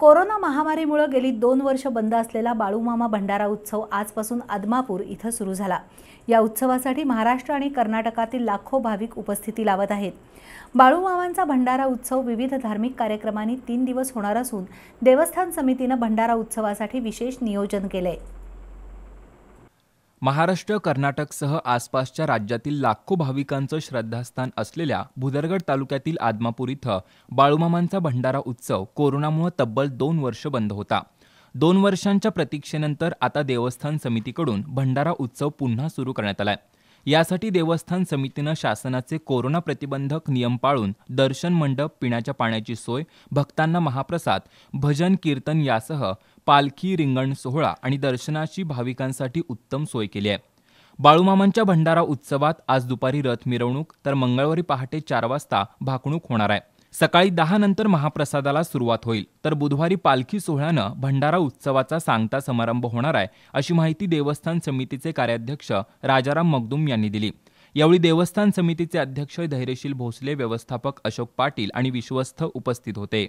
corona महामारीमुळे गेली दोन वर्ष बंद असलेला बाळूमामा भंडारा उत्सव आजपासून आदमापूर इथं सुरू झाला या उत्सवासाठी महाराष्ट्र आणि कर्नाटकातील लाखो भाविक उपस्थिती लावत आहेत बाळूमामांचा भंडारा उत्सव विविध धार्मिक कार्यक्रमांनी तीन दिवस होणार असून देवस्थान समितीनं भंडारा उत्सवासाठी विशेष नियोजन केलं आहे महाराष्ट्र कर्नाटकसह आसपासच्या राज्यातील लाखो भाविकांचं श्रद्धास्थान असलेल्या भुदरगड तालुक्यातील आदमापूर इथं बाळूमामांचा भंडारा उत्सव कोरोनामुळे तब्बल दोन वर्ष बंद होता दोन वर्षांच्या प्रतीक्षेनंतर आता देवस्थान समितीकडून भंडारा उत्सव पुन्हा सुरू करण्यात आला आहे यासाठी देवस्थान समितीनं शासनाचे कोरोना प्रतिबंधक नियम पाळून दर्शन मंडप पिण्याच्या पाण्याची सोय भक्तांना महाप्रसाद भजन कीर्तन यासह पालखी रिंगण सोहळा आणि दर्शनाची भाविकांसाठी उत्तम सोय केली आहे बाळूमामांच्या भंडारा उत्सवात आज दुपारी रथ मिरवणूक तर मंगळवारी पहाटे चार वाजता भाकणूक होणार आहे सकाळी दहा नंतर महाप्रसादाला सुरुवात होईल तर बुधवारी पालखी सोहळ्यानं भंडारा उत्सवाचा सांगता समारंभ होणार आहे अशी माहिती देवस्थान समितीचे कार्याध्यक्ष राजाराम मगदुम यांनी दिली यावेळी देवस्थान समितीचे अध्यक्ष धैर्यशील भोसले व्यवस्थापक अशोक पाटील आणि विश्वस्त उपस्थित होते